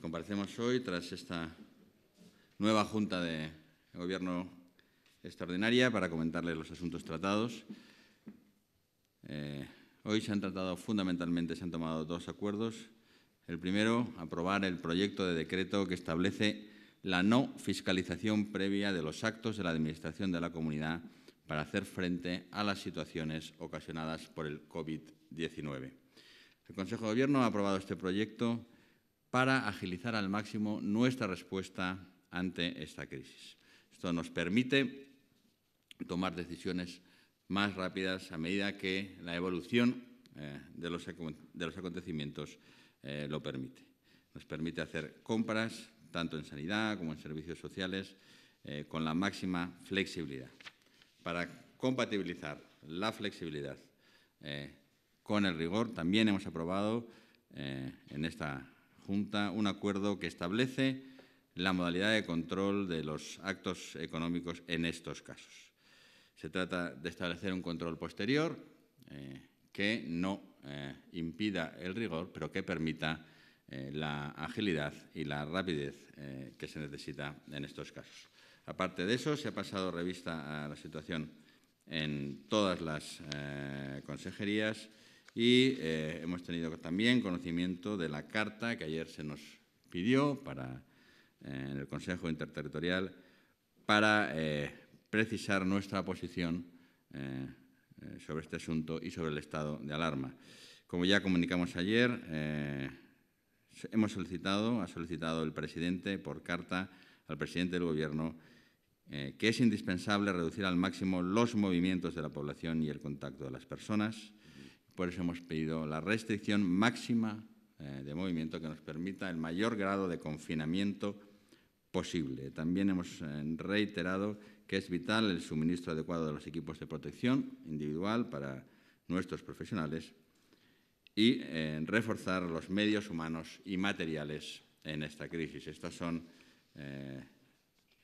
Comparecemos hoy tras esta nueva Junta de Gobierno extraordinaria para comentarles los asuntos tratados. Eh, hoy se han tratado fundamentalmente, se han tomado dos acuerdos. El primero, aprobar el proyecto de decreto que establece la no fiscalización previa de los actos de la Administración de la Comunidad para hacer frente a las situaciones ocasionadas por el COVID-19. El Consejo de Gobierno ha aprobado este proyecto para agilizar al máximo nuestra respuesta ante esta crisis. Esto nos permite tomar decisiones más rápidas a medida que la evolución eh, de, los, acontecimientos eh, lo permite. Nos permite hacer compras tanto en sanidad como en servicios sociales eh, con la máxima flexibilidad para compatibilizar la flexibilidad con el rigor. También hemos aprobado en esta Junta un acuerdo que establece la modalidad de control de los actos económicos en estos casos. Se trata de establecer un control posterior eh, que no eh, impida el rigor, pero que permita eh, la agilidad y la rapidez que se necesita en estos casos. Aparte de eso, se ha pasado revista a la situación en todas las consejerías, y eh, hemos tenido también conocimiento de la carta que ayer se nos pidió para, eh, en el Consejo Interterritorial para eh, precisar nuestra posición sobre este asunto y sobre el estado de alarma. Como ya comunicamos ayer, hemos solicitado, ha solicitado el presidente por carta al presidente del Gobierno que es indispensable reducir al máximo los movimientos de la población y el contacto de las personas, por eso hemos pedido la restricción máxima eh, de movimiento que nos permita el mayor grado de confinamiento posible. También hemos eh, reiterado que es vital el suministro adecuado de los equipos de protección individual para nuestros profesionales y eh, reforzar los medios humanos y materiales en esta crisis. Estas son,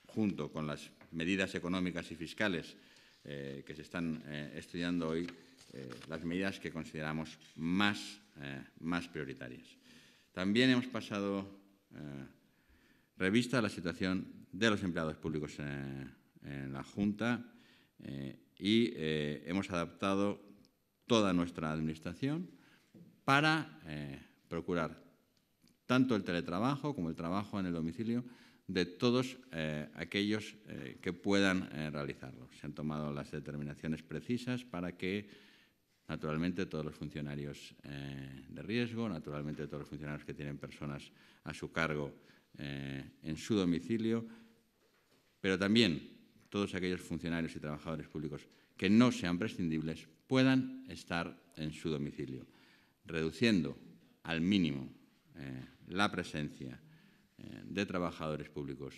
junto con las medidas económicas y fiscales que se están estudiando hoy, eh, las medidas que consideramos más, eh, prioritarias. También hemos pasado eh, revista a la situación de los empleados públicos en la Junta y hemos adaptado toda nuestra administración para procurar tanto el teletrabajo como el trabajo en el domicilio de todos aquellos que puedan realizarlo. Se han tomado las determinaciones precisas para que naturalmente todos los funcionarios eh, de riesgo, naturalmente todos los funcionarios que tienen personas a su cargo eh, en su domicilio, pero también todos aquellos funcionarios y trabajadores públicos que no sean prescindibles puedan estar en su domicilio, reduciendo al mínimo eh, la presencia de trabajadores públicos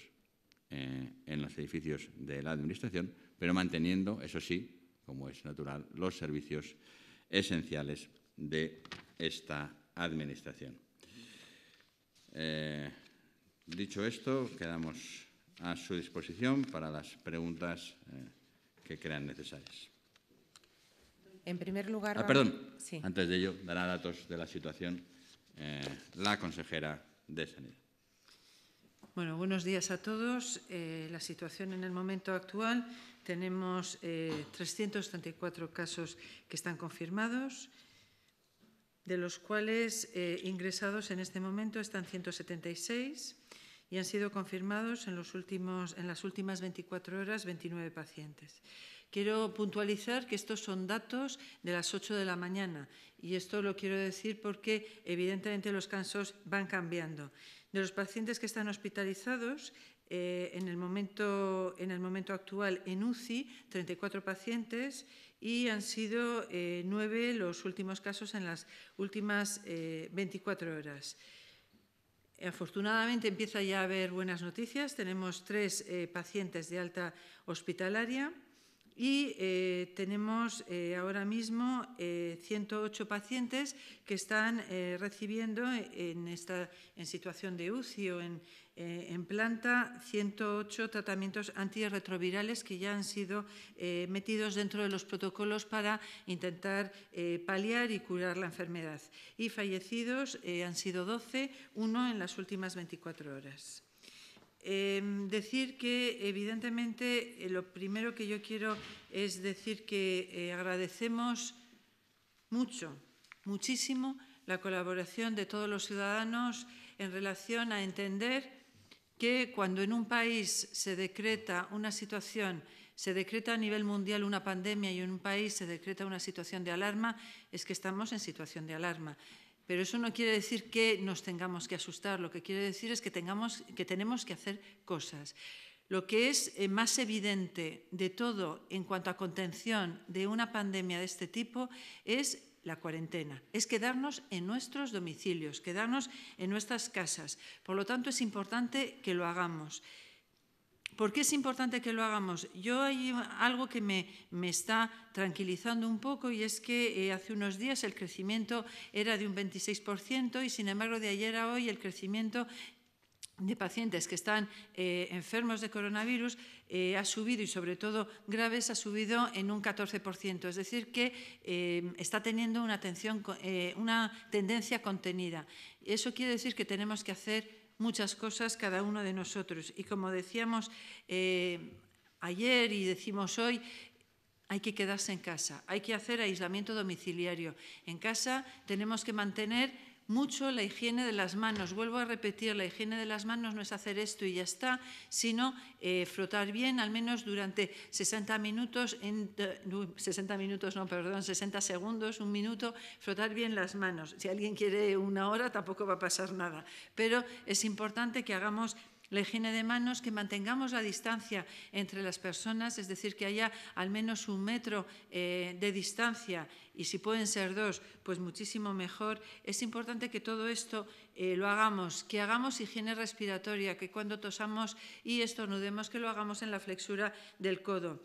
en los edificios de la Administración, pero manteniendo, eso sí, como es natural, los servicios esenciales de esta Administración. Eh, dicho esto, quedamos a su disposición para las preguntas eh, que crean necesarias. En primer lugar... Ah, perdón. Antes de ello, dará datos de la situación eh, la consejera de Sanidad. Bueno, buenos días a todos. la situación en el momento actual tenemos 334 eh, casos que están confirmados, de los cuales eh, ingresados en este momento están 176 y han sido confirmados en, los últimos, en las últimas 24 horas 29 pacientes. Quiero puntualizar que estos son datos de las 8 de la mañana y esto lo quiero decir porque evidentemente los casos van cambiando. De los pacientes que están hospitalizados, eh, en, el momento, actual en UCI 34 pacientes y han sido eh, nueve los últimos casos en las últimas 24 eh, horas. Afortunadamente empieza ya a haber buenas noticias. Tenemos tres pacientes de alta hospitalaria y eh, tenemos eh, ahora mismo 108 eh, pacientes que están recibiendo en, esta, en situación de UCI o en, en planta 108 tratamientos antirretrovirales que ya han sido metidos dentro de los protocolos para intentar paliar y curar la enfermedad. Y fallecidos han sido 12, uno en las últimas 24 horas. Em, decir que, evidentemente, eh, lo primero que yo quiero es decir que eh, agradecemos mucho, muchísimo, la colaboración de todos los ciudadanos en relación a entender que cuando en un país se decreta una situación, se decreta a nivel mundial una pandemia y en un país se decreta una situación de alarma, es que estamos en situación de alarma. Pero eso no quiere decir que nos tengamos que asustar, lo que quiere decir es que, que tenemos que hacer cosas. Lo que es eh, más evidente de todo en cuanto a contención de una pandemia de este tipo es la cuarentena, es quedarnos en nuestros domicilios, quedarnos en nuestras casas. Por lo tanto, es importante que lo hagamos. ¿Por qué es importante que lo hagamos? Yo hay algo que me, está tranquilizando un poco y es que eh, hace unos días el crecimiento era de un 26% y sin embargo de ayer a hoy el crecimiento de pacientes que están eh, enfermos de coronavirus eh, ha subido y sobre todo graves ha subido en un 14%, es decir que está teniendo una, atención, una tendencia contenida. Eso quiere decir que tenemos que hacer muchas cosas cada uno de nosotros. Y como decíamos eh, ayer y decimos hoy, hay que quedarse en casa, hay que hacer aislamiento domiciliario. En casa tenemos que mantener mucho la higiene de las manos. Vuelvo a repetir, la higiene de las manos no es hacer esto y ya está, sino eh, frotar bien al menos durante 60 minutos, en, 60 eh, minutos, no, perdón, 60 segundos, un minuto, frotar bien las manos. Si alguien quiere una hora, tampoco va a pasar nada. Pero es importante que hagamos la higiene de manos, que mantengamos la distancia entre las personas, es decir, que haya al menos un metro eh, de distancia y si pueden ser dos, pues muchísimo mejor. Es importante que todo esto eh, lo hagamos, que hagamos higiene respiratoria, que cuando tosamos y estornudemos, que lo hagamos en la flexura del codo.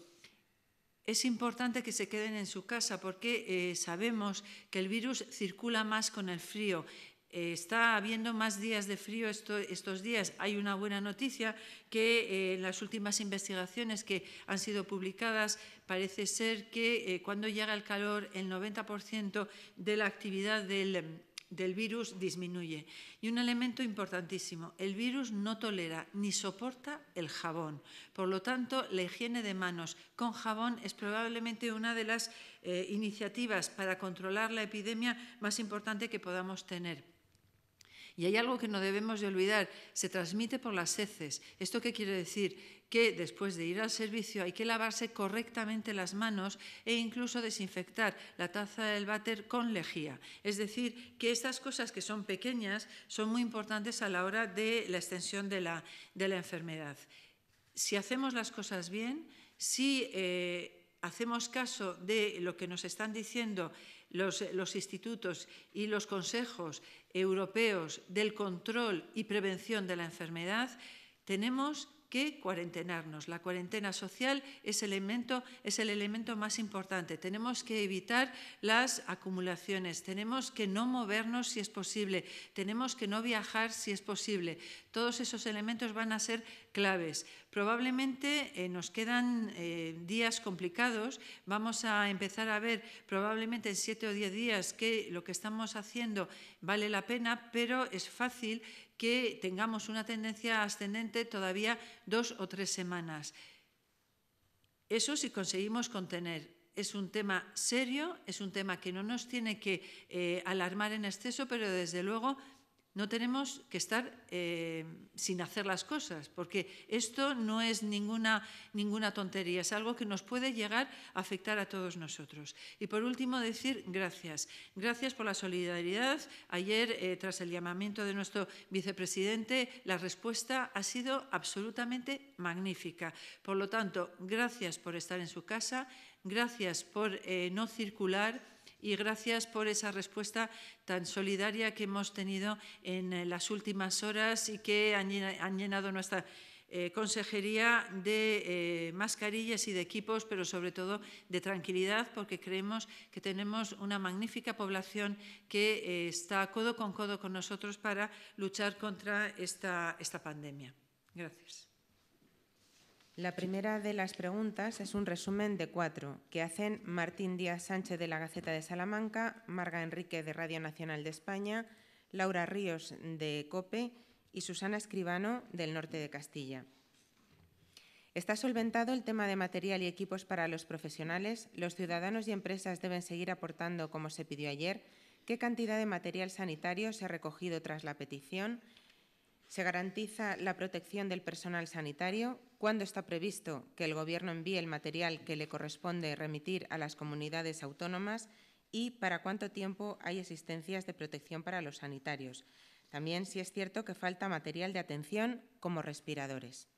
Es importante que se queden en su casa porque eh, sabemos que el virus circula más con el frío está habiendo más días de frío estos días. Hay una buena noticia que eh, en las últimas investigaciones que han sido publicadas parece ser que eh, cuando llega el calor el 90% de la actividad del, virus disminuye. Y un elemento importantísimo, el virus no tolera ni soporta el jabón. Por lo tanto, la higiene de manos con jabón es probablemente una de las eh, iniciativas para controlar la epidemia más importante que podamos tener. Y hay algo que no debemos de olvidar, se transmite por las heces. ¿Esto qué quiere decir? Que después de ir al servicio hay que lavarse correctamente las manos e incluso desinfectar la taza del váter con lejía. Es decir, que estas cosas que son pequeñas son muy importantes a la hora de la extensión de la, enfermedad. Si hacemos las cosas bien, si... Eh, hacemos caso de lo que nos están diciendo los, institutos y los consejos europeos del control y prevención de la enfermedad, tenemos que cuarentenarnos. La cuarentena social es, el elemento más importante. Tenemos que evitar las acumulaciones, tenemos que no movernos si es posible, tenemos que no viajar si es posible. Todos esos elementos van a ser claves. Probablemente eh, nos quedan eh, días complicados. Vamos a empezar a ver probablemente en siete o diez días que lo que estamos haciendo vale la pena, pero es fácil que tengamos una tendencia ascendente todavía dos o tres semanas. Eso si conseguimos contener es un tema serio, es un tema que no nos tiene que eh, alarmar en exceso, pero desde luego no tenemos que estar eh, sin hacer las cosas, porque esto no es ninguna, ninguna tontería, es algo que nos puede llegar a afectar a todos nosotros. Y por último, decir gracias. Gracias por la solidaridad. Ayer, eh, tras el llamamiento de nuestro vicepresidente, la respuesta ha sido absolutamente magnífica. Por lo tanto, gracias por estar en su casa, gracias por eh, no circular y gracias por esa respuesta tan solidaria que hemos tenido en eh, las últimas horas y que han llenado nuestra eh, consejería de eh, mascarillas y de equipos, pero sobre todo de tranquilidad, porque creemos que tenemos una magnífica población que está codo con codo con nosotros para luchar contra esta, esta pandemia. Gracias. La primera de las preguntas es un resumen de cuatro que hacen Martín Díaz Sánchez de la Gaceta de Salamanca, Marga Enrique de Radio Nacional de España, Laura Ríos de COPE y Susana Escribano del Norte de Castilla. Está solventado el tema de material y equipos para los profesionales. Los ciudadanos y empresas deben seguir aportando, como se pidió ayer, qué cantidad de material sanitario se ha recogido tras la petición, se garantiza la protección del personal sanitario, cuando está previsto que el Gobierno envíe el material que le corresponde remitir a las comunidades autónomas y para cuánto tiempo hay existencias de protección para los sanitarios. También si es cierto que falta material de atención como respiradores.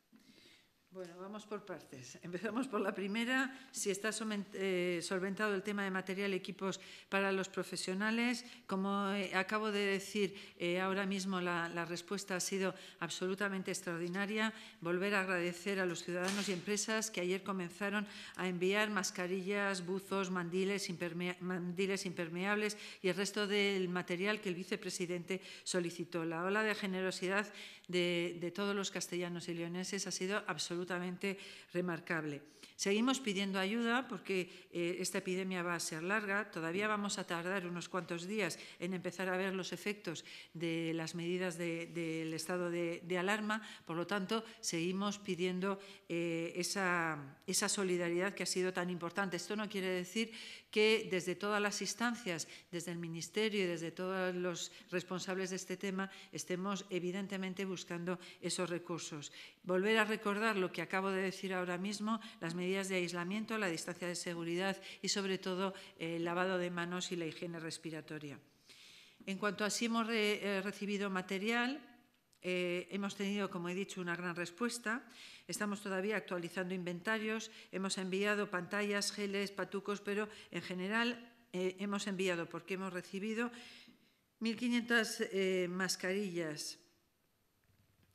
Bueno, vamos por partes. Empezamos por la primera, si está eh, solventado el tema de material y equipos para los profesionales. Como eh, acabo de decir, eh, ahora mismo la, respuesta ha sido absolutamente extraordinaria. Volver a agradecer a los ciudadanos y empresas que ayer comenzaron a enviar mascarillas, buzos, mandiles impermeables y el resto del material que el vicepresidente solicitó. La ola de generosidad de, todos los castellanos y leoneses ha sido absolutamente remarcable. Seguimos pidiendo ayuda porque eh, esta epidemia va a ser larga, todavía vamos a tardar unos cuantos días en empezar a ver los efectos de las medidas del estado de, alarma, por lo tanto, seguimos pidiendo eh, esa solidaridad que ha sido tan importante. Esto no quiere decir que desde todas las instancias, desde el Ministerio y desde todos los responsables de este tema, estemos evidentemente buscando esos recursos. Volver a recordar lo que acabo de decir ahora mismo, las medidas de aislamiento, la distancia de seguridad y sobre todo el lavado de manos y la higiene respiratoria. En cuanto a si hemos eh, recibido material, eh, hemos tenido, como he dicho, una gran respuesta. Estamos todavía actualizando inventarios, hemos enviado pantallas, geles, patucos, pero en general eh, hemos enviado, porque hemos recibido 1.500 eh, mascarillas,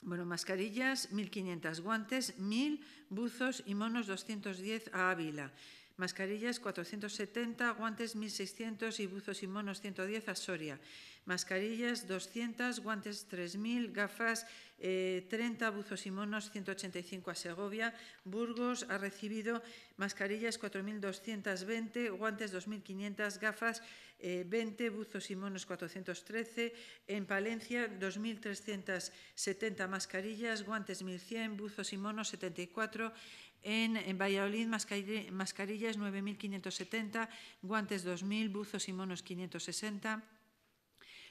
bueno, mascarillas, 1.500 guantes, 1.000 buzos y monos 210 a Ávila. Mascarillas 470, guantes 1.600 y buzos y monos 110 a Soria mascarillas 200, guantes 3.000, gafas 30, eh, buzos y monos 185 a Segovia, Burgos ha recibido mascarillas 4.220, guantes 2.500, gafas 20, eh, buzos y monos 413, en Palencia 2.370 mascarillas, guantes 1.100, buzos y monos 74, en, en, Valladolid, mascarillas 9.570, guantes 2.000, buzos y monos 560.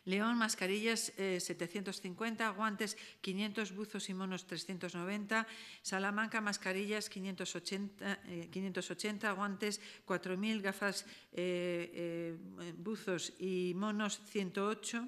León, mascarillas 750, eh, guantes 500, buzos y monos 390, Salamanca, mascarillas 580, 580 eh, guantes 4.000, gafas, eh, buzos y monos 108.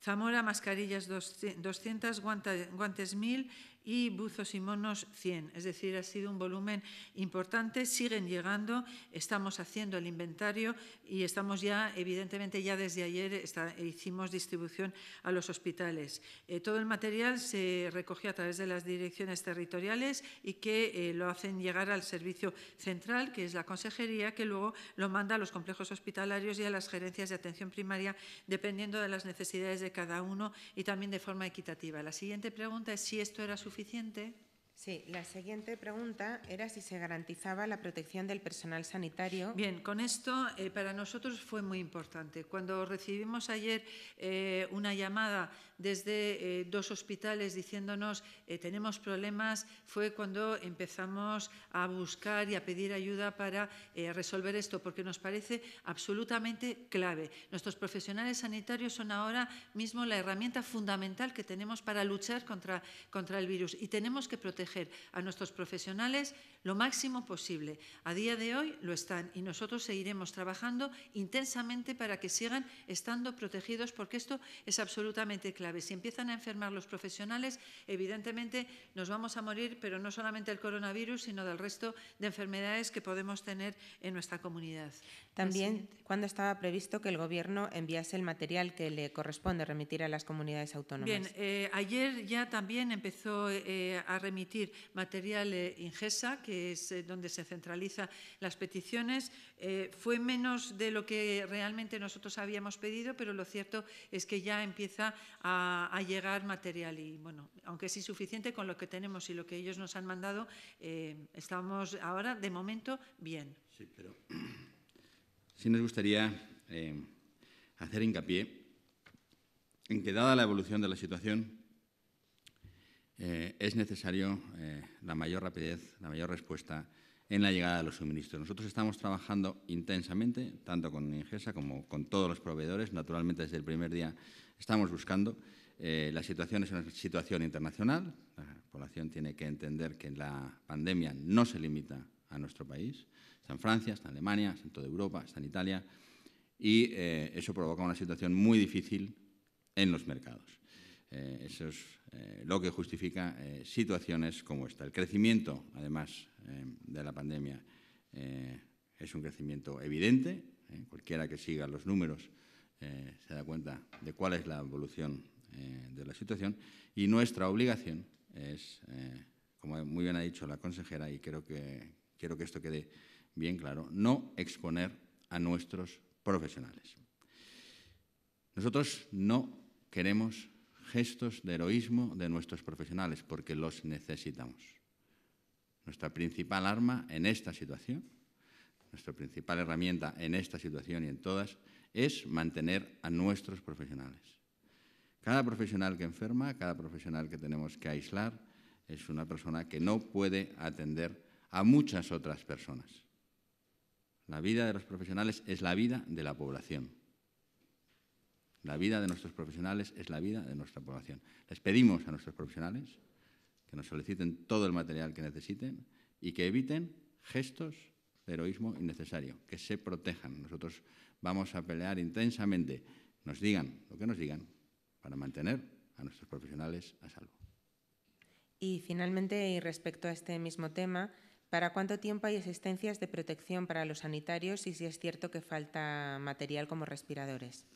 Zamora, mascarillas 200, guantes 1.000, y Buzos y Monos 100. Es decir, ha sido un volumen importante, siguen llegando, estamos haciendo el inventario y estamos ya, evidentemente, ya desde ayer está, hicimos distribución a los hospitales. Eh, todo el material se recogió a través de las direcciones territoriales y que eh, lo hacen llegar al servicio central, que es la consejería, que luego lo manda a los complejos hospitalarios y a las gerencias de atención primaria, dependiendo de las necesidades de cada uno y también de forma equitativa. La siguiente pregunta es si esto era suficiente suficiente. Sí, la siguiente pregunta era si se garantizaba la protección del personal sanitario. Bien, con esto eh, para nosotros fue muy importante. Cuando recibimos ayer eh, una llamada desde eh, dos hospitales diciéndonos eh, tenemos problemas, fue cuando empezamos a buscar y a pedir ayuda para eh, resolver esto, porque nos parece absolutamente clave. Nuestros profesionales sanitarios son ahora mismo la herramienta fundamental que tenemos para luchar contra, contra el virus y tenemos que proteger a nuestros profesionales lo máximo posible. A día de hoy lo están y nosotros seguiremos trabajando intensamente para que sigan estando protegidos porque esto es absolutamente clave. Si empiezan a enfermar los profesionales, evidentemente nos vamos a morir, pero no solamente del coronavirus, sino del resto de enfermedades que podemos tener en nuestra comunidad. También, ¿cuándo estaba previsto que el Gobierno enviase el material que le corresponde remitir a las comunidades autónomas? Bien, eh, ayer ya también empezó eh, a remitir material eh, Ingesa, que es donde se centralizan las peticiones. fue menos de lo que realmente nosotros habíamos pedido, pero lo cierto es que ya empieza a, a llegar material. Y bueno, aunque es insuficiente con lo que tenemos y lo que ellos nos han mandado, estamos ahora, de momento, bien. Sí, pero sí nos gustaría eh, hacer hincapié en que, dada la evolución de la situación, eh, es necesario eh, la mayor rapidez, la mayor respuesta en la llegada de los suministros. Nosotros estamos trabajando intensamente, tanto con Ingesa como con todos los proveedores. Naturalmente, desde el primer día estamos buscando. la situación es una situación internacional. La población tiene que entender que la pandemia no se limita a nuestro país. Está en Francia, está en Alemania, está en toda Europa, está en Italia. Y eh, eso provoca una situación muy difícil en los mercados. Eh, eso es eh, lo que justifica situaciones como esta. El crecimiento, además de la pandemia, es un crecimiento evidente. cualquiera que siga los números se da cuenta de cuál es la evolución de la situación. Y nuestra obligación es, como muy bien ha dicho la consejera, y creo que, quiero que esto quede bien claro, no exponer a nuestros profesionales. Nosotros no queremos gestos de heroísmo de nuestros profesionales porque los necesitamos. Nuestra principal arma en esta situación, nuestra principal herramienta en esta situación y en todas, es mantener a nuestros profesionales. Cada profesional que enferma, cada profesional que tenemos que aislar, es una persona que no puede atender a muchas otras personas. La vida de los profesionales es la vida de la población. La vida de nuestros profesionales es la vida de nuestra población. Les pedimos a nuestros profesionales que nos soliciten todo el material que necesiten y que eviten gestos de heroísmo innecesario, que se protejan. Nosotros vamos a pelear intensamente, nos digan lo que nos digan, para mantener a nuestros profesionales a salvo. Y finalmente, y respecto a este mismo tema, ¿Para cuánto tiempo hay existencias de protección para los sanitarios y si es cierto que falta material como respiradores?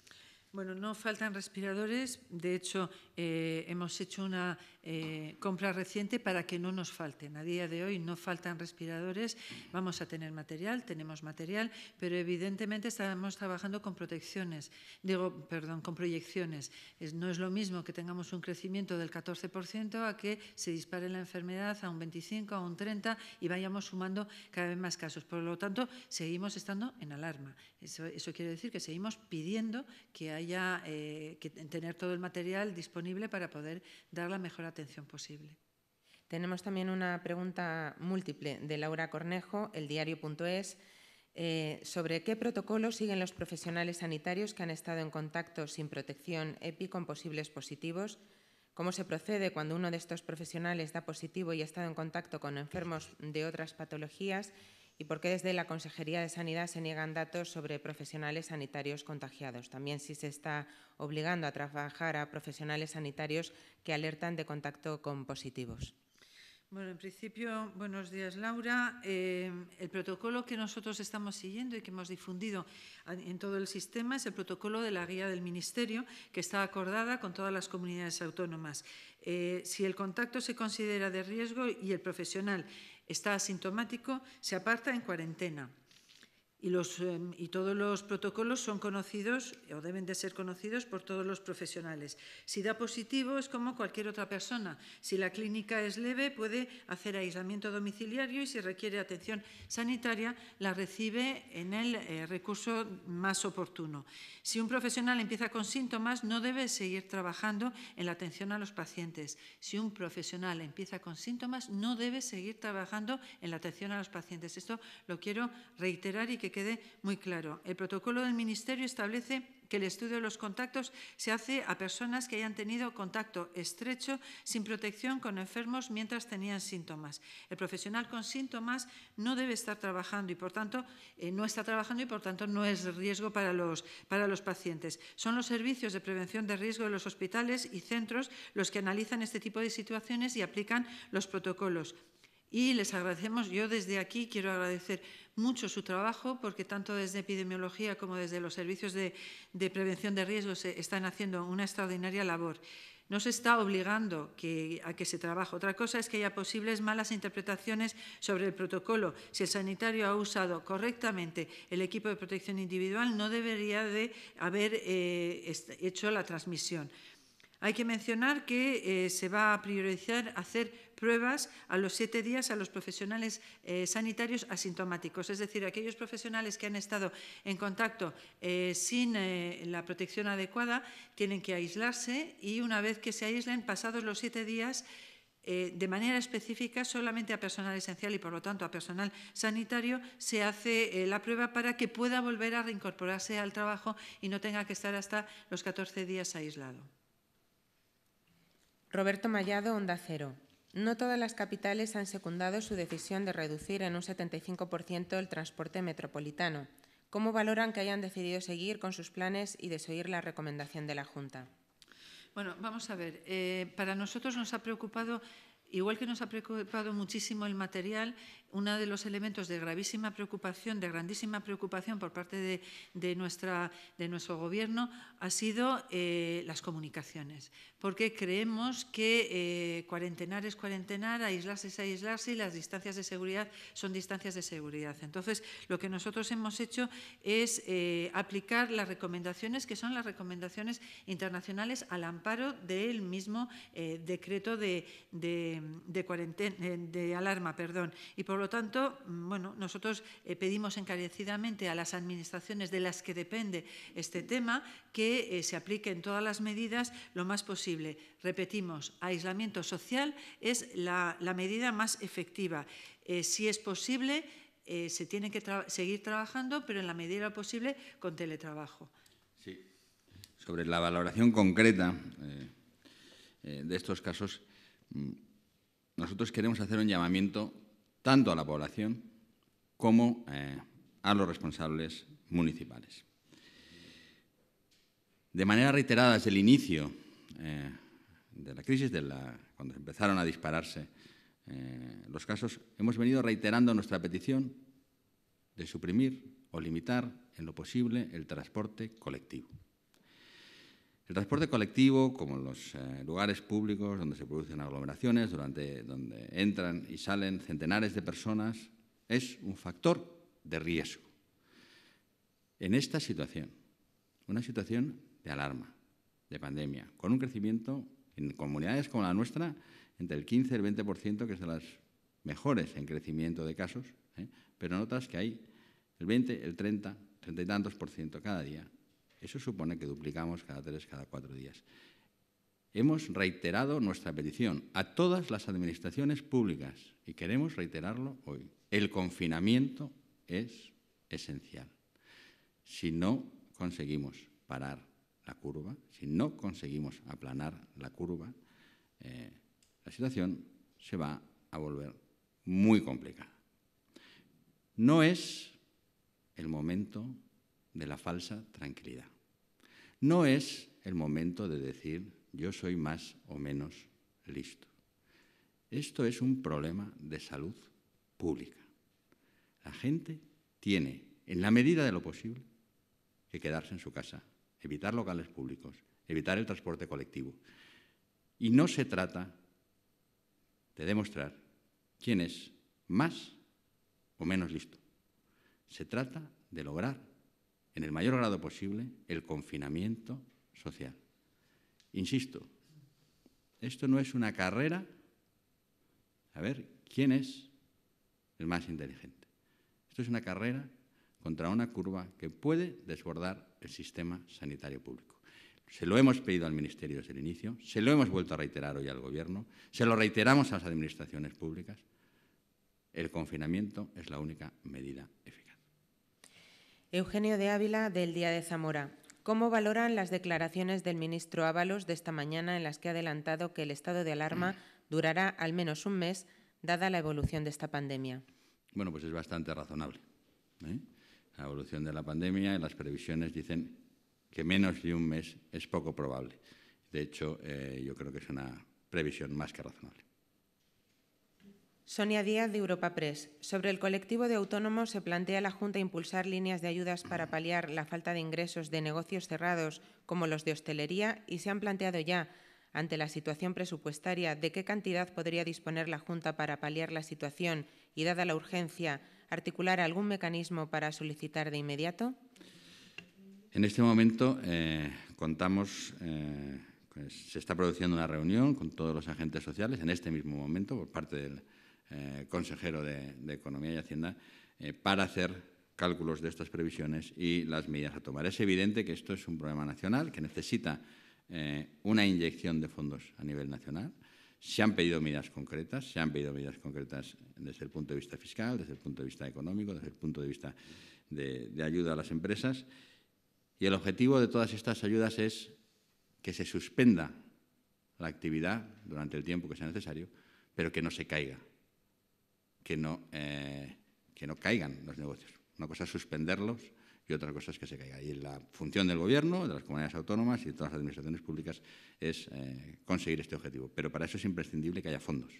Bueno, no faltan respiradores. De hecho, eh, hemos hecho una eh, compra reciente para que no nos falten. A día de hoy no faltan respiradores, vamos a tener material, tenemos material, pero evidentemente estamos trabajando con protecciones, digo, perdón, con proyecciones. no es lo mismo que tengamos un crecimiento del 14% a que se dispare la enfermedad a un 25, a un 30 y vayamos sumando cada vez más casos. Por lo tanto, seguimos estando en alarma. Eso, quiere decir que seguimos pidiendo que haya eh, que tener todo el material disponible para poder dar la mejor atención posible. Tenemos también una pregunta múltiple de Laura Cornejo, el diario.es, eh, sobre qué protocolos siguen los profesionales sanitarios que han estado en contacto sin protección EPI con posibles positivos, cómo se procede cuando uno de estos profesionales da positivo y ha estado en contacto con enfermos de otras patologías ¿Y por qué desde la Consejería de Sanidad se niegan datos sobre profesionales sanitarios contagiados? También si se está obligando a trabajar a profesionales sanitarios que alertan de contacto con positivos. Bueno, en principio, buenos días, Laura. Eh, el protocolo que nosotros estamos siguiendo y que hemos difundido en todo el sistema es el protocolo de la guía del Ministerio, que está acordada con todas las comunidades autónomas. Eh, si el contacto se considera de riesgo y el profesional Está asintomático, se aparta en cuarentena y, los, eh, y todos los protocolos son conocidos o deben de ser conocidos por todos los profesionales. Si da positivo es como cualquier otra persona. Si la clínica es leve puede hacer aislamiento domiciliario y si requiere atención sanitaria la recibe en el eh, recurso más oportuno. Si un profesional empieza con síntomas no debe seguir trabajando en la atención a los pacientes. Si un profesional empieza con síntomas no debe seguir trabajando en la atención a los pacientes. Esto lo quiero reiterar y que quede muy claro. El protocolo del Ministerio establece que el estudio de los contactos se hace a personas que hayan tenido contacto estrecho sin protección con enfermos mientras tenían síntomas. El profesional con síntomas no debe estar trabajando y por tanto eh, no está trabajando y por tanto no es riesgo para los, para los pacientes. Son los servicios de prevención de riesgo de los hospitales y centros los que analizan este tipo de situaciones y aplican los protocolos. Y les agradecemos, yo desde aquí quiero agradecer mucho su trabajo porque tanto desde epidemiología como desde los servicios de, prevención de riesgos eh, están haciendo una extraordinaria labor. No se está obligando a que se trabaje. Otra cosa es que haya posibles malas interpretaciones sobre el protocolo. Si el sanitario ha usado correctamente el equipo de protección individual, no debería de haber eh, hecho la transmisión. Hay que mencionar que eh, se va a priorizar hacer pruebas a los siete días a los profesionales eh, sanitarios asintomáticos, es decir, aquellos profesionales que han estado en contacto eh, sin eh, la protección adecuada tienen que aislarse y una vez que se aíslen, pasados los siete días, de manera específica solamente a personal esencial y por lo tanto a personal sanitario se hace la prueba para que pueda volver a reincorporarse al trabajo y no tenga que estar hasta los 14 días aislado. Roberto Mallado, Onda Cero. No todas las capitales han secundado su decisión de reducir en un 75% el transporte metropolitano. ¿Cómo valoran que hayan decidido seguir con sus planes y desoír la recomendación de la Junta? Bueno, vamos a ver. Eh, para nosotros nos ha preocupado, igual que nos ha preocupado muchísimo el material, uno de los elementos de gravísima preocupación, de grandísima preocupación por parte de, nuestra, de nuestro Gobierno ha sido eh, las comunicaciones, porque creemos que eh, cuarentenar es cuarentenar, aislarse es aislarse y las distancias de seguridad son distancias de seguridad. Entonces, lo que nosotros hemos hecho es eh, aplicar las recomendaciones, que son las recomendaciones internacionales, al amparo del mismo decreto de, de alarma. Perdón. Y por lo tanto, mm, bueno, nosotros eh, pedimos encarecidamente a las administraciones de las que depende este tema que eh, se apliquen todas las medidas lo más posible. Repetimos, aislamiento social es la, medida más efectiva. Eh, si es posible, se tiene que seguir trabajando, pero en la medida posible con teletrabajo. Sobre la valoración concreta de estos casos, mm, nosotros queremos hacer un llamamiento tanto a la población como eh, a los responsables municipales. De manera reiterada desde el inicio eh, de la crisis, de la, cuando empezaron a dispararse eh, los casos, hemos venido reiterando nuestra petición de suprimir o limitar en lo posible el transporte colectivo. El transporte colectivo, como los eh, lugares públicos donde se producen aglomeraciones, donde entran y salen centenares de personas, es un factor de riesgo. En esta situación, una situación de alarma, de pandemia, con un crecimiento en comunidades como la nuestra entre el 15 y el 20%, que son las mejores en crecimiento de casos, ¿eh? pero en otras que hay el 20, el 30, treinta y tantos por ciento cada día eso supone que duplicamos cada tres, cada cuatro días. Hemos reiterado nuestra petición a todas las administraciones públicas y queremos reiterarlo hoy. El confinamiento es esencial. Si no conseguimos parar la curva, si no conseguimos aplanar la curva, eh, la situación se va a volver muy complicada. No es el momento de la falsa tranquilidad. No es el momento de decir yo soy más o menos listo. Esto es un problema de salud pública. La gente tiene, en la medida de lo posible, que quedarse en su casa, evitar locales públicos, evitar el transporte colectivo. Y no se trata de demostrar quién es más o menos listo. Se trata de lograr en el mayor grado posible el confinamiento social. Insisto, esto no es una carrera a ver quién es el más inteligente. Esto es una carrera contra una curva que puede desbordar el sistema sanitario público. Se lo hemos pedido al Ministerio desde el inicio, se lo hemos vuelto a reiterar hoy al Gobierno, se lo reiteramos a las administraciones públicas. El confinamiento es la única medida eficaz. Eugenio de Ávila, del Día de Zamora. ¿Cómo valoran las declaraciones del ministro Ábalos de esta mañana en las que ha adelantado que el estado de alarma mm. durará al menos un mes, dada la evolución de esta pandemia? Bueno, pues es bastante razonable. ¿eh? La evolución de la pandemia y las previsiones dicen que menos de un mes es poco probable. De hecho, eh, yo creo que es una previsión más que razonable. Sonia Díaz, de Europa Press. Sobre el colectivo de autónomos, se plantea la Junta impulsar líneas de ayudas para paliar la falta de ingresos de negocios cerrados, como los de hostelería, y se han planteado ya, ante la situación presupuestaria, de qué cantidad podría disponer la Junta para paliar la situación y, dada la urgencia, articular algún mecanismo para solicitar de inmediato. En este momento eh, contamos, eh, se está produciendo una reunión con todos los agentes sociales, en este mismo momento, por parte del eh, consejero de, Economía y Hacienda, eh, para hacer cálculos de estas previsiones y las medidas a tomar. Es evidente que esto es un problema nacional que necesita eh, una inyección de fondos a nivel nacional. Se han pedido medidas concretas, se han pedido medidas concretas desde el punto de vista fiscal, desde el punto de vista económico, desde el punto de vista de ayuda a las empresas. Y el objetivo de todas estas ayudas es que se suspenda la actividad durante el tiempo que sea necesario, pero que no se caiga que no, eh, que no caigan los negocios. Una cosa es suspenderlos y otra cosa es que se caiga. Y la función del Gobierno, de las comunidades autónomas y de todas las administraciones públicas es eh, conseguir este objetivo. Pero para eso es imprescindible que haya fondos.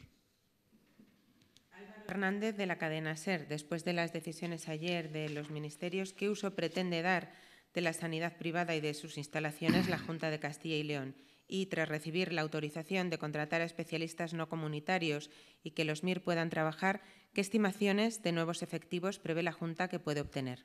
Fernández de la cadena SER, después de las decisiones ayer de los ministerios, ¿qué uso pretende dar de la sanidad privada y de sus instalaciones la Junta de Castilla y León? y tras recibir la autorización de contratar a especialistas no comunitarios y que los MIR puedan trabajar, ¿qué estimaciones de nuevos efectivos prevé la Junta que puede obtener?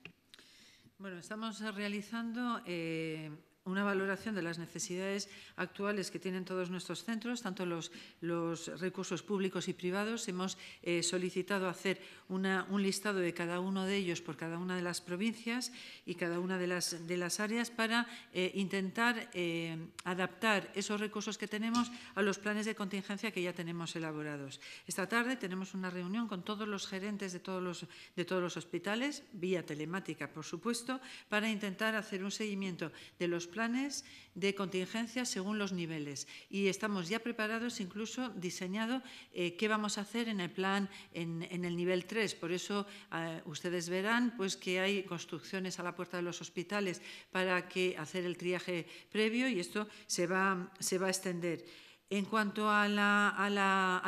Bueno, estamos realizando eh, una valoración de las necesidades actuales que tienen todos nuestros centros, tanto los, los recursos públicos y privados. Hemos eh, solicitado hacer una, un listado de cada uno de ellos por cada una de las provincias y cada una de las, de las áreas para eh, intentar eh, adaptar esos recursos que tenemos a los planes de contingencia que ya tenemos elaborados. Esta tarde tenemos una reunión con todos los gerentes de todos los, de todos los hospitales, vía telemática, por supuesto, para intentar hacer un seguimiento de los planes de contingencia según los niveles y estamos ya preparados, incluso diseñado eh, qué vamos a hacer en el plan, en, el nivel 3. Por eso eh, ustedes verán pues, que hay construcciones a la puerta de los hospitales para que hacer el triaje previo y esto se va, se va a extender. En cuanto a,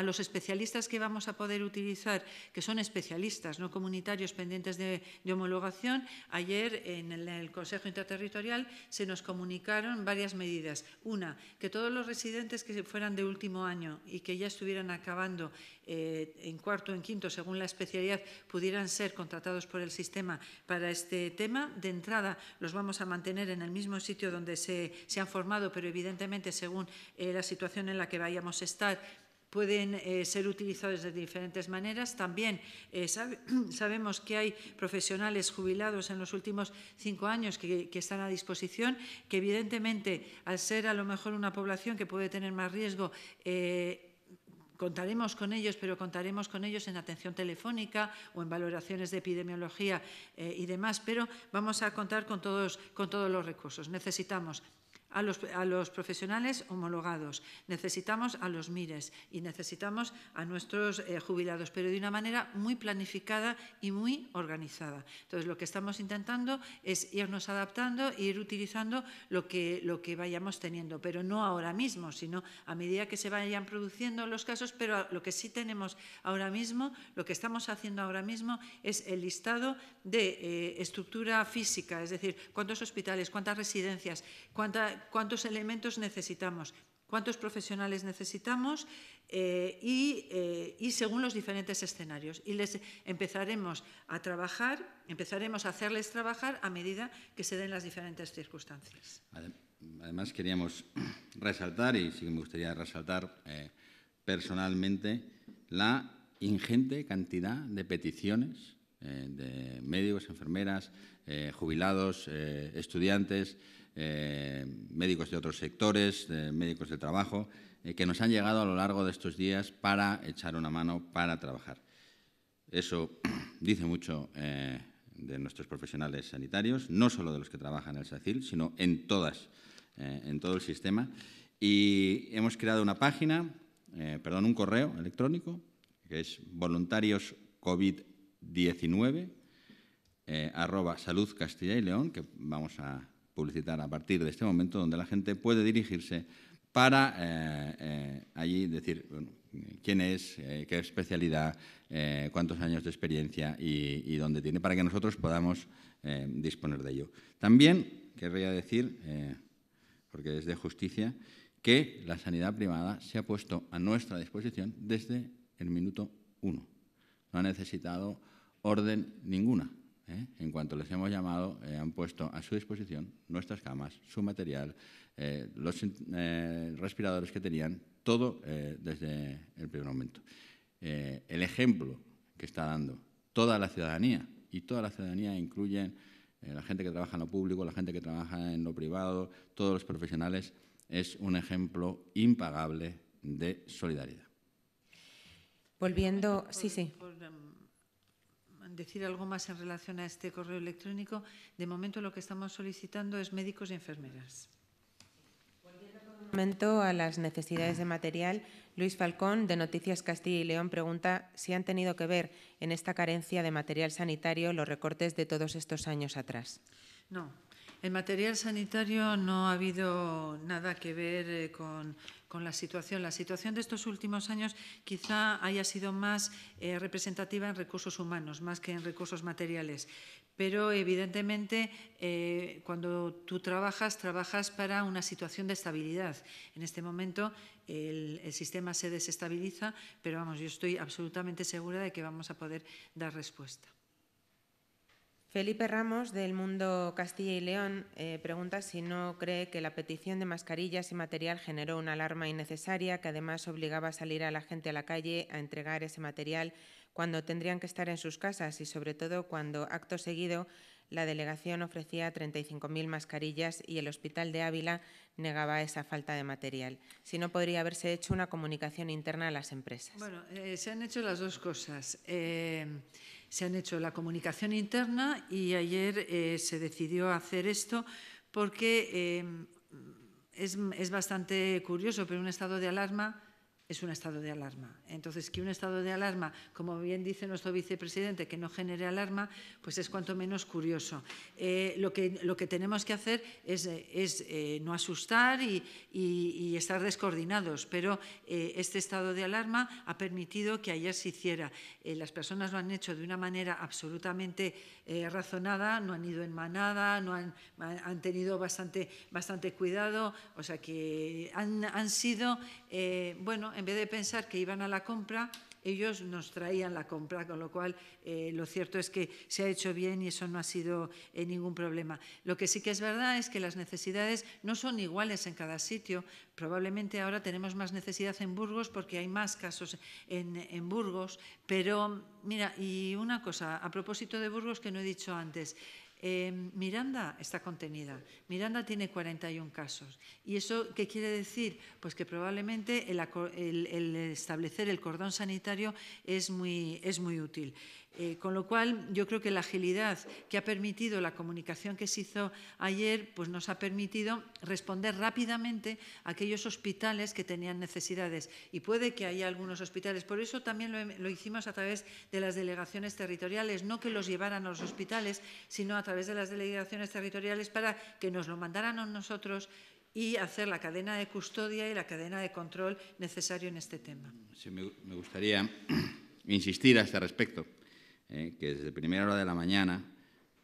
los especialistas que vamos a poder utilizar, que son especialistas no comunitarios pendientes de, homologación, ayer en el, en el, Consejo Interterritorial se nos comunicaron varias medidas. Una, que todos los residentes que fueran de último año y que ya estuvieran acabando eh, en cuarto o en quinto, según la especialidad, pudieran ser contratados por el sistema para este tema. De entrada, los vamos a mantener en el mismo sitio donde se, han formado, pero evidentemente, según eh, la situación en la que vayamos a estar, pueden eh, ser utilizados de diferentes maneras. También sabemos que hay profesionales jubilados en los últimos cinco años que, están a disposición, que evidentemente, al ser a lo mejor una población que puede tener más riesgo, Contaremos con ellos, pero contaremos con ellos en atención telefónica o en valoraciones de epidemiología eh, y demás, pero vamos a contar con todos, con todos los recursos. Necesitamos a los, profesionales homologados, necesitamos a los MIRES y necesitamos a nuestros eh, jubilados, pero de una manera muy planificada y muy organizada. Entonces, lo que estamos intentando es irnos adaptando e ir utilizando lo que, lo que vayamos teniendo, pero no ahora mismo, sino a medida que se vayan produciendo los casos, pero lo que sí tenemos ahora mismo, lo que estamos haciendo ahora mismo es el listado de eh, estructura física, es decir, cuántos hospitales, cuántas residencias, cuánta, cuántos elementos necesitamos, cuántos profesionales necesitamos eh, eh, y, según los diferentes escenarios. Y les empezaremos a trabajar, empezaremos a hacerles trabajar a medida que se den las diferentes circunstancias. Además, queríamos resaltar, y sí que me gustaría resaltar eh, personalmente, la ingente cantidad de peticiones de médicos, enfermeras, jubilados, estudiantes, eh, médicos de otros sectores, eh, médicos de trabajo, eh, que nos han llegado a lo largo de estos días para echar una mano, para trabajar. Eso dice mucho de nuestros profesionales sanitarios, no solo de los que trabajan en el SACIL, sino en todas, en todo el sistema. Y hemos creado una página, perdón, un correo electrónico, que es covid 19 arroba salud Castilla y León, que vamos a publicitar a partir de este momento, donde la gente puede dirigirse para eh, eh, allí decir quién es, eh, qué especialidad, cuántos años de experiencia y, y, dónde tiene, para que nosotros podamos disponer de ello. También querría decir, porque es de justicia, que la sanidad privada se ha puesto a nuestra disposición desde el minuto uno. No ha necesitado orden ninguna. ¿eh? en cuanto les hemos llamado, eh, han puesto a su disposición nuestras camas, su material, eh, los respiradores que tenían, todo desde el primer momento. el ejemplo que está dando toda la ciudadanía, y toda la ciudadanía incluyen la gente que trabaja en lo público, la gente que trabaja en lo privado, todos los profesionales, es un ejemplo impagable de solidaridad. Volviendo, sí, sí decir algo más en relación a este correo electrónico, de momento lo que estamos solicitando es médicos y enfermeras. Volviendo a las necesidades de material, Luis Falcón, de Noticias Castilla y León, pregunta si han tenido que ver en esta carencia de material sanitario los recortes de todos estos años atrás. No, el material sanitario no ha habido nada que ver eh, con, la situación. La situación de estos últimos años quizá haya sido más eh, representativa en recursos humanos, más que en recursos materiales. Pero, evidentemente, eh, cuando tú trabajas, trabajas para una situación de estabilidad. En este momento el, el sistema se desestabiliza, pero vamos, yo estoy absolutamente segura de que vamos a poder dar respuesta. Felipe Ramos, del Mundo Castilla y León, eh, pregunta si no cree que la petición de mascarillas y material generó una alarma innecesaria que además obligaba a salir a la gente a la calle a entregar ese material cuando tendrían que estar en sus casas y sobre todo cuando, acto seguido, la delegación ofrecía 35.000 mascarillas y el Hospital de Ávila negaba esa falta de material. Si no, podría haberse hecho una comunicación interna a las empresas. Bueno, eh, se han hecho las dos cosas. Eh, se han hecho la comunicación interna y ayer eh, se decidió hacer esto porque eh, es bastante curioso, pero un estado de alarma es un estado de alarma. Entonces, que un estado de alarma, como bien dice nuestro vicepresidente, que no genere alarma, pues es cuanto menos curioso. Eh, lo, que, lo que tenemos que hacer es, eh, no asustar y, estar descoordinados, pero eh, este estado de alarma ha permitido que ayer se hiciera. las personas lo han hecho de una manera absolutamente razonada, no han ido en manada, no han, tenido bastante, bastante cuidado, o sea que han, han sido, bueno, en vez de pensar que iban a la compra, ellos nos traían la compra, con lo cual eh, lo cierto es que se ha hecho bien y eso no ha sido eh, ningún problema. Lo que sí que es verdad es que las necesidades no son iguales en cada sitio. Probablemente ahora tenemos más necesidad en Burgos porque hay más casos en, en Burgos, pero mira, y una cosa, a propósito de Burgos que no he dicho antes, Em, Miranda está contenida. Miranda tiene 41 casos. ¿Y eso qué quiere decir? Pues que probablemente el, el establecer el cordón sanitario es muy, es muy útil. Eh, con lo cual, yo creo que la agilidad que ha permitido la comunicación que se hizo ayer, pues nos ha permitido responder rápidamente a aquellos hospitales que tenían necesidades. Y puede que haya algunos hospitales. Por eso también lo, hicimos a través de las delegaciones territoriales, no que los llevaran a los hospitales, sino a través de las delegaciones territoriales para que nos lo mandaran a nosotros y hacer la cadena de custodia y la cadena de control necesario en este tema. me gustaría insistir a este respecto. ¿eh? que desde primera hora de la mañana,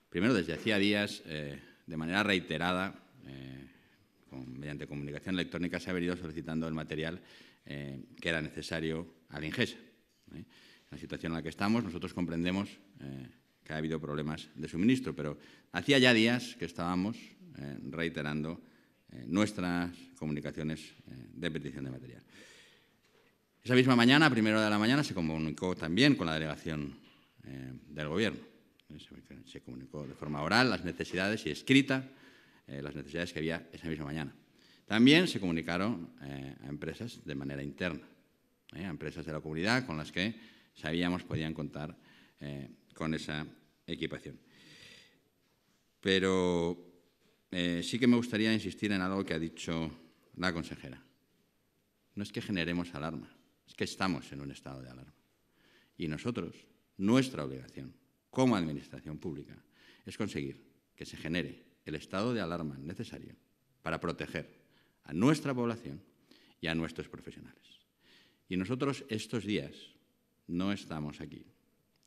primero desde hacía días, eh, de manera reiterada, eh, mediante comunicación electrónica, se ha venido solicitando el material que era necesario a la ingesa. En la situación en la que estamos, nosotros comprendemos que ha habido problemas de suministro, pero hacía ya días que estábamos reiterando nuestras comunicaciones de petición de material. Esa misma mañana, a primera hora de la mañana, se comunicó también con la delegación eh, del Gobierno. Eh, se comunicó de forma oral las necesidades y escrita eh, las necesidades que había esa misma mañana. También se comunicaron a empresas de manera interna, a empresas de la comunidad con las que sabíamos podían contar con esa equipación. Pero sí que me gustaría insistir en algo que ha dicho la consejera. No es que generemos alarma, es que estamos en un estado de alarma. Y nosotros, nuestra obligación como Administración Pública es conseguir que se genere el estado de alarma necesario para proteger a nuestra población y a nuestros profesionales. Y nosotros estos días no estamos aquí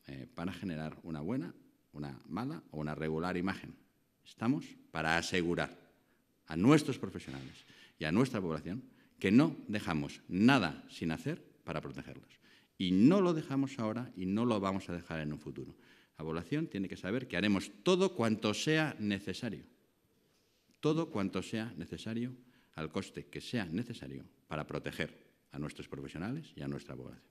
eh, para generar una buena, una mala o una regular imagen. Estamos para asegurar a nuestros profesionales y a nuestra población que no dejamos nada sin hacer para protegerlos. Y no lo dejamos ahora y no lo vamos a dejar en un futuro. La población tiene que saber que haremos todo cuanto sea necesario, todo cuanto sea necesario al coste que sea necesario para proteger a nuestros profesionales y a nuestra población.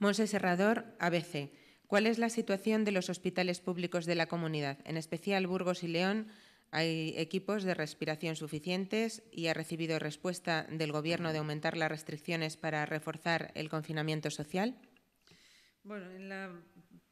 Monse Serrador, ABC. ¿Cuál es la situación de los hospitales públicos de la comunidad, en especial Burgos y León? Hay equipos de respiración suficientes y ha recibido respuesta del Gobierno de aumentar las restricciones para reforzar el confinamiento social. la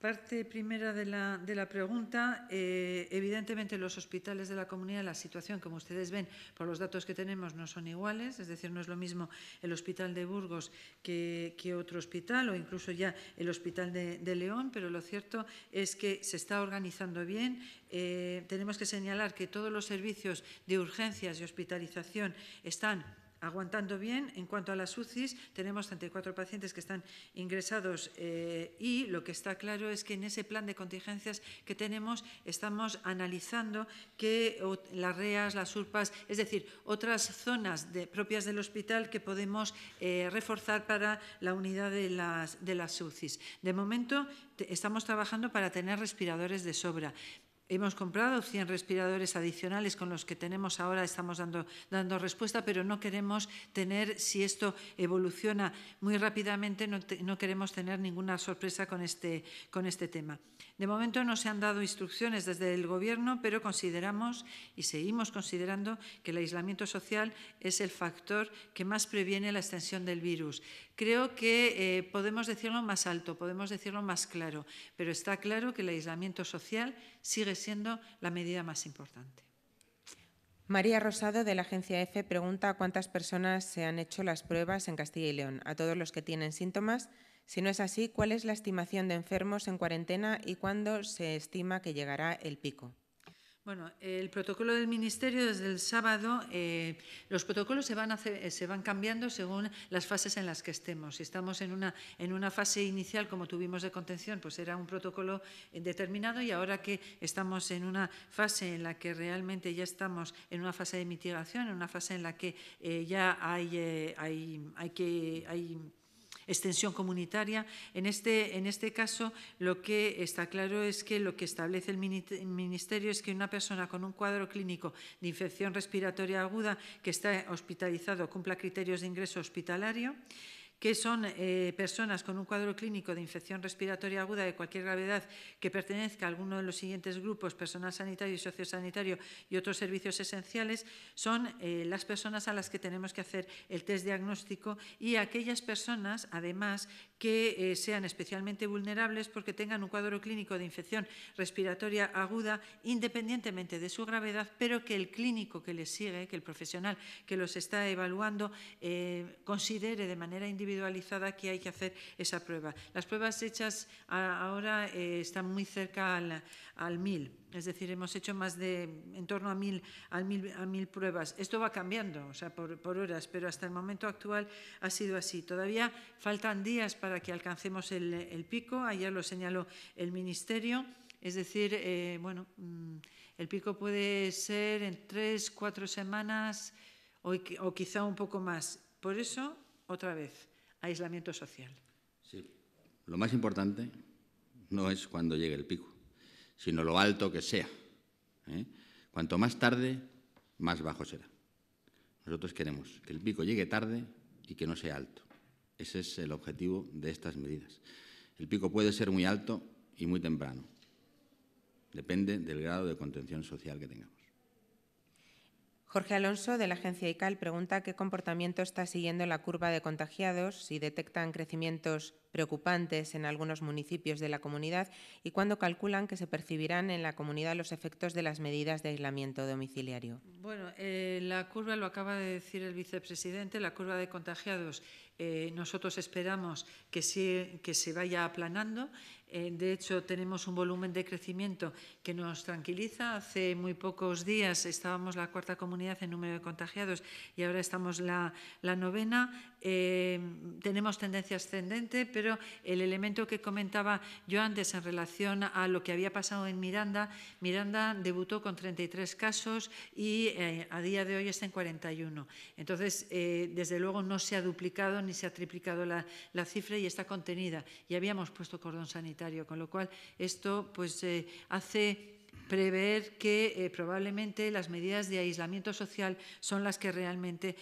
parte primera de la, pregunta, eh, evidentemente los hospitales de la comunidad, la situación, como ustedes ven, por los datos que tenemos, no son iguales, es decir, no es lo mismo el hospital de Burgos que, otro hospital o incluso ya el hospital de, León, pero lo cierto es que se está organizando bien. Eh, tenemos que señalar que todos los servicios de urgencias y hospitalización están aguantando bien. En cuanto a las UCIs, tenemos 34 pacientes que están ingresados eh, y lo que está claro es que en ese plan de contingencias que tenemos estamos analizando que las REAS, las surpas, es decir, otras zonas propias del hospital que podemos eh, reforzar para la unidad de las, de las UCIs. De momento, estamos trabajando para tener respiradores de sobra. Hemos comprado 100 respiradores adicionales con los que tenemos ahora, estamos dando, dando respuesta, pero no queremos tener, si esto evoluciona muy rápidamente, no, queremos tener ninguna sorpresa con este, con este tema. De momento no se han dado instrucciones desde el Gobierno, pero consideramos y seguimos considerando que el aislamiento social es el factor que más previene la extensión del virus. Creo que eh, podemos decirlo más alto, podemos decirlo más claro, pero está claro que el aislamiento social sigue siendo la medida más importante. María Rosado de la agencia EFE pregunta a cuántas personas se han hecho las pruebas en Castilla y León, a todos los que tienen síntomas. Si no es así, ¿cuál es la estimación de enfermos en cuarentena y cuándo se estima que llegará el pico? Bueno, el protocolo del Ministerio desde el sábado, eh, los protocolos se van, se van cambiando según las fases en las que estemos. Si estamos en una, en una fase inicial, como tuvimos de contención, pues era un protocolo determinado y ahora que estamos en una fase en la que realmente ya estamos en una fase de mitigación, en una fase en la que eh, ya hay, eh, hay, hay que... Hay, extensión comunitaria. En este, en este caso, lo que está claro es que lo que establece el Ministerio es que una persona con un cuadro clínico de infección respiratoria aguda que está hospitalizado cumpla criterios de ingreso hospitalario que son eh, personas con un cuadro clínico de infección respiratoria aguda de cualquier gravedad que pertenezca a alguno de los siguientes grupos, personal sanitario y sociosanitario y otros servicios esenciales, son eh, las personas a las que tenemos que hacer el test diagnóstico y aquellas personas, además, que eh, sean especialmente vulnerables porque tengan un cuadro clínico de infección respiratoria aguda, independientemente de su gravedad, pero que el clínico que les sigue, que el profesional que los está evaluando, eh, considere de manera individualizada que hay que hacer esa prueba. Las pruebas hechas ahora eh, están muy cerca al al mil, Es decir, hemos hecho más de en torno a mil, a mil pruebas. Esto va cambiando, o sea, por, horas, pero hasta el momento actual ha sido así. Todavía faltan días para que alcancemos el, pico, ayer lo señaló el Ministerio. Es decir, eh, bueno, mm, el pico puede ser en tres, cuatro semanas o, o quizá un poco más. Por eso, otra vez, aislamiento social. Sí, lo más importante no es cuando llegue el pico, sino lo alto que sea. ¿eh? Cuanto más tarde, más bajo será. Nosotros queremos que el pico llegue tarde y que no sea alto. Ese es el objetivo de estas medidas. El pico puede ser muy alto y muy temprano. Depende del grado de contención social que tengamos. Jorge Alonso, de la agencia ICAL, pregunta qué comportamiento está siguiendo la curva de contagiados, si detectan crecimientos preocupantes en algunos municipios de la comunidad y cuándo calculan que se percibirán en la comunidad los efectos de las medidas de aislamiento domiciliario. Bueno, eh, la curva, lo acaba de decir el vicepresidente, la curva de contagiados, eh, nosotros esperamos que que se vaya aplanando. Eh, de hecho, tenemos un volumen de crecimiento que nos tranquiliza. Hace muy pocos días estábamos la cuarta comunidad en número de contagiados y ahora estamos la, novena. Eh, tenemos tendencia ascendente, pero el elemento que comentaba yo antes en relación a lo que había pasado en Miranda, Miranda debutó con 33 casos y eh, a día de hoy está en 41. Entonces, desde luego no se ha duplicado ni se ha triplicado la, la cifra y está contenida. Y habíamos puesto cordón sanitario con lo cual esto pues, eh, hace prever que eh, probablemente las medidas de aislamiento social son las que realmente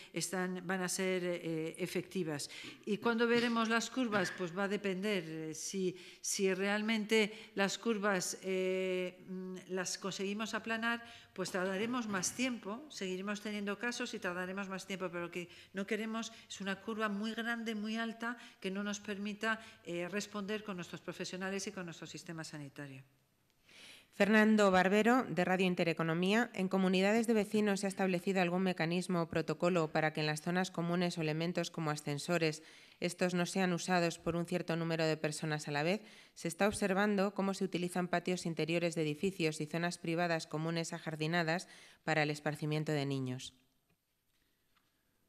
van a ser eh, eh, efectivas. ¿Y cuando veremos las curvas? Pues va a depender. si, si, realmente las curvas mm, las conseguimos aplanar, pues tardaremos más tiempo, seguiremos teniendo casos y tardaremos más tiempo, pero lo que no queremos es una curva muy grande, muy alta, que no nos permita responder con nuestros profesionales y con nuestro sistema sanitario. Fernando Barbero, de Radio Intereconomía. ¿En comunidades de vecinos se ha establecido algún mecanismo o protocolo para que en las zonas comunes o elementos como ascensores estos no sean usados por un cierto número de personas a la vez? ¿Se está observando cómo se utilizan patios interiores de edificios y zonas privadas comunes ajardinadas para el esparcimiento de niños?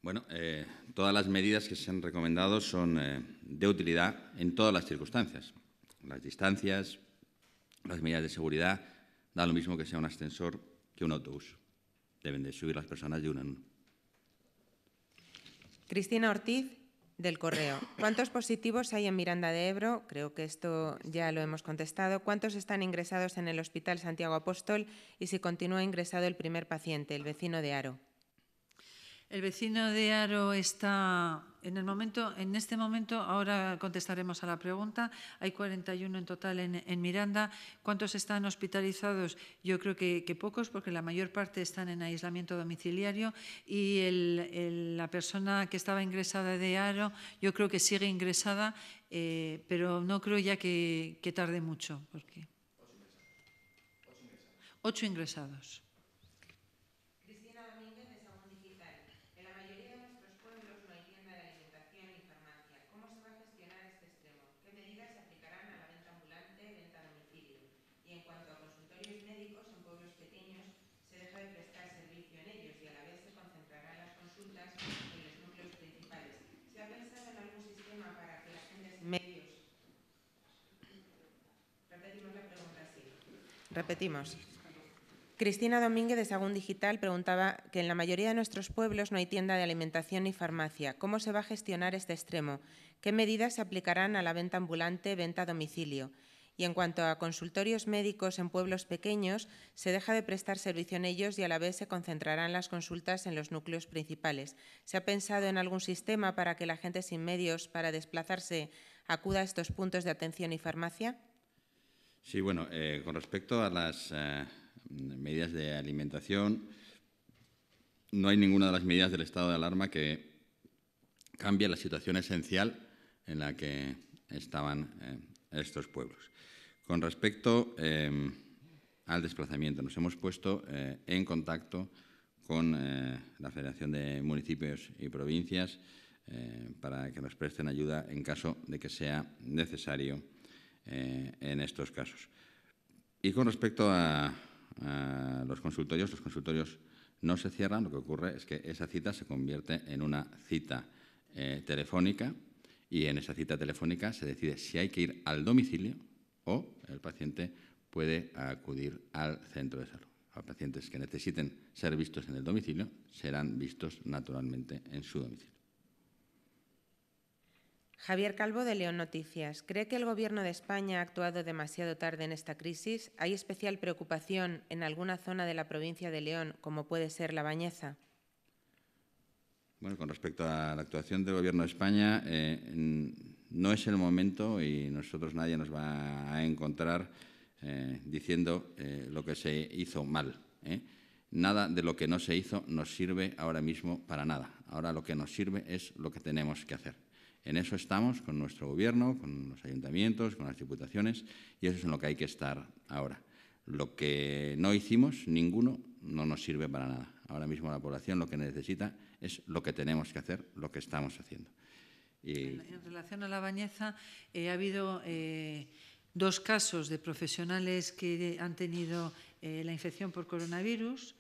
Bueno, eh, todas las medidas que se han recomendado son eh, de utilidad en todas las circunstancias. Las distancias, las medidas de seguridad, da lo mismo que sea un ascensor que un autobús. Deben de subir las personas de un en uno. Cristina Ortiz, del Correo. ¿Cuántos positivos hay en Miranda de Ebro? Creo que esto ya lo hemos contestado. ¿Cuántos están ingresados en el Hospital Santiago Apóstol y si continúa ingresado el primer paciente, el vecino de Aro? El vecino de Aro está en, el momento, en este momento, ahora contestaremos a la pregunta, hay 41 en total en, Miranda. ¿Cuántos están hospitalizados? Yo creo que, pocos, porque la mayor parte están en aislamiento domiciliario y la persona que estaba ingresada de Aro, yo creo que sigue ingresada, eh, pero no creo ya que, tarde mucho. Porque... Ocho ingresados. Repetimos. Cristina Domínguez de Sagún Digital preguntaba que en la mayoría de nuestros pueblos no hay tienda de alimentación ni farmacia. ¿Cómo se va a gestionar este extremo? ¿Qué medidas se aplicarán a la venta ambulante, venta a domicilio? Y en cuanto a consultorios médicos en pueblos pequeños, se deja de prestar servicio en ellos y a la vez se concentrarán las consultas en los núcleos principales. ¿Se ha pensado en algún sistema para que la gente sin medios para desplazarse acuda a estos puntos de atención y farmacia? Sí, bueno, eh, con respecto a las eh, medidas de alimentación, no hay ninguna de las medidas del estado de alarma que cambie la situación esencial en la que estaban eh, estos pueblos. Con respecto em, al desplazamiento, nos hemos puesto en contacto con la Federación de Municipios y Provincias para que nos presten ayuda en caso de que sea necesario eh, en estos casos. Y con respecto a, los consultorios, los consultorios no se cierran, lo que ocurre es que esa cita se convierte en una cita eh, telefónica y en esa cita telefónica se decide si hay que ir al domicilio o el paciente puede acudir al centro de salud. A pacientes que necesiten ser vistos en el domicilio serán vistos naturalmente en su domicilio. Javier Calvo de León Noticias. ¿Cree que el Gobierno de España ha actuado demasiado tarde en esta crisis? ¿Hay especial preocupación en alguna zona de la provincia de León, como puede ser La Bañeza? Bueno, con respecto a la actuación del Gobierno de España, eh, no es el momento y nosotros nadie nos va a encontrar eh, diciendo eh, lo que se hizo mal. Nada de lo que no se hizo nos sirve ahora mismo para nada. Ahora lo que nos sirve es lo que tenemos que hacer. En eso estamos con nuestro gobierno, con los ayuntamientos, con las diputaciones y eso es en lo que hay que estar ahora. Lo que no hicimos, ninguno, no nos sirve para nada. Ahora mismo la población lo que necesita es lo que tenemos que hacer, lo que estamos haciendo. Y... En, relación a la bañeza, eh, ha habido eh, dos casos de profesionales que han tenido eh, la infección por coronavirus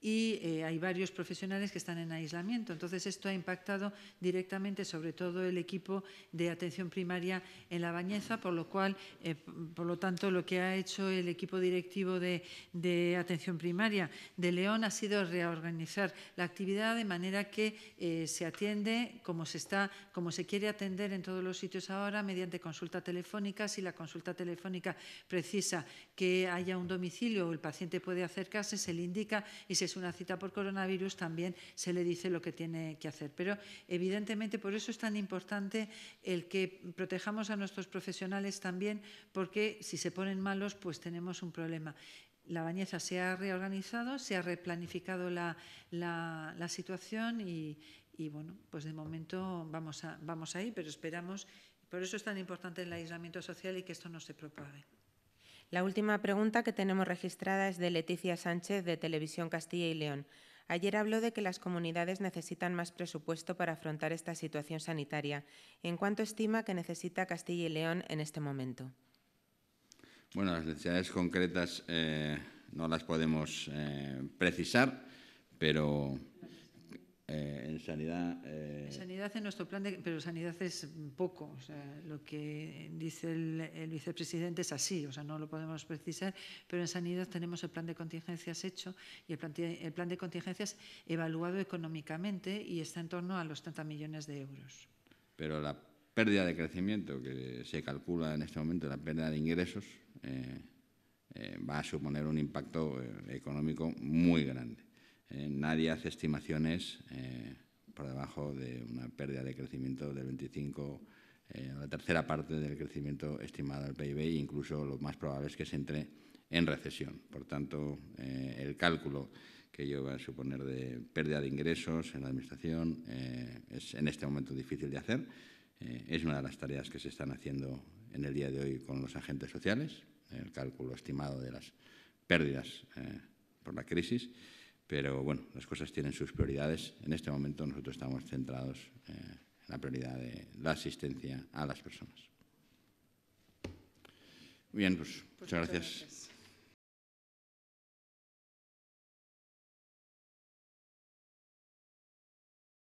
y eh, hay varios profesionales que están en aislamiento. Entonces, esto ha impactado directamente sobre todo el equipo de atención primaria en La Bañeza, por lo cual, eh, por lo tanto, lo que ha hecho el equipo directivo de, atención primaria de León ha sido reorganizar la actividad de manera que eh, se atiende como se, está, como se quiere atender en todos los sitios ahora, mediante consulta telefónica. Si la consulta telefónica precisa que haya un domicilio o el paciente puede acercarse, se le indica y si es una cita por coronavirus también se le dice lo que tiene que hacer. Pero evidentemente por eso es tan importante el que protejamos a nuestros profesionales también porque si se ponen malos pues tenemos un problema la Bañeza se ha reorganizado, se ha replanificado la, situación y, bueno, pues de momento vamos, a, vamos ahí, pero esperamos, por eso es tan importante el aislamiento social y que esto no se propague. La última pregunta que tenemos registrada es de Leticia Sánchez de Televisión Castilla y León. Ayer habló de que las comunidades necesitan más presupuesto para afrontar esta situación sanitaria. ¿En cuánto estima que necesita Castilla y León en este momento? Bueno, las necesidades concretas eh, no las podemos eh, precisar, pero eh, en sanidad. Eh, sanidad en nuestro plan, de, pero sanidad es poco. O sea, lo que dice el, vicepresidente es así, o sea, no lo podemos precisar, pero en sanidad tenemos el plan de contingencias hecho y el plan, de contingencias evaluado económicamente y está en torno a los 30 millones de euros. Pero la pérdida de crecimiento que se calcula en este momento, la pérdida de ingresos, eh, va a suponer un impacto económico muy grande. Eh, nadie hace estimaciones eh, por debajo de una pérdida de crecimiento del 25 eh, la tercera parte del crecimiento estimado del PIB e incluso lo más probable es que se entre en recesión. Por tanto, el cálculo que yo voy a suponer de pérdida de ingresos en la Administración es en este momento difícil de hacer. es una de las tareas que se están haciendo en el día de hoy con los agentes sociales, el cálculo estimado de las pérdidas por la crisis. Pero bueno, las cosas tienen sus prioridades. En este momento nosotros estamos centrados eh, en la prioridad de la asistencia a las personas. Bien, pues, pues muchas gracias.